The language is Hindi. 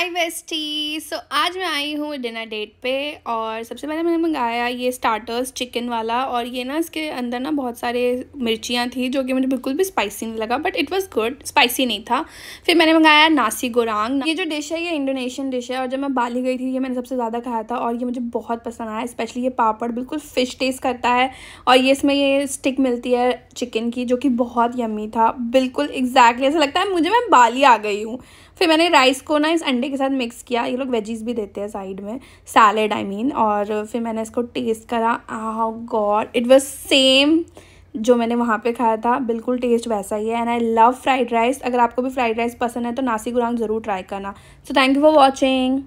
हाय वेस्टी सो आज मैं आई हूँ डिनर डेट पे और सबसे पहले मैंने मंगाया ये स्टार्टर्स चिकन वाला और ये ना इसके अंदर ना बहुत सारे मिर्चियाँ थी जो कि मुझे बिल्कुल भी स्पाइसी नहीं लगा but it was good spicy नहीं था फिर मैंने मंगाया नासी गोरांग ये जो डिश है ये इंडोनेशियन डिश है और जब मैं बाली गई थी ये मैंने सबसे ज़्यादा खाया था और ये मुझे बहुत पसंद आया स्पेशली ये पापड़ बिल्कुल फ़िश टेस्ट करता है और ये इसमें ये स्टिक मिलती है चिकन की जो कि बहुत यमी था बिल्कुल एग्जैक्टली ऐसा लगता है मुझे मैं बाली आ गई हूँ फिर मैंने राइस को ना इस अंडे के साथ मिक्स किया ये लोग वेजीज भी देते हैं साइड में सैलेड आई मीन और फिर मैंने इसको टेस्ट करा ah God it was same जो मैंने वहाँ पे खाया था बिल्कुल टेस्ट वैसा ही है and I love fried rice अगर आपको भी फ्राइड राइस पसंद है तो नासी गुरांग ज़रूर ट्राई करना so thank you for watching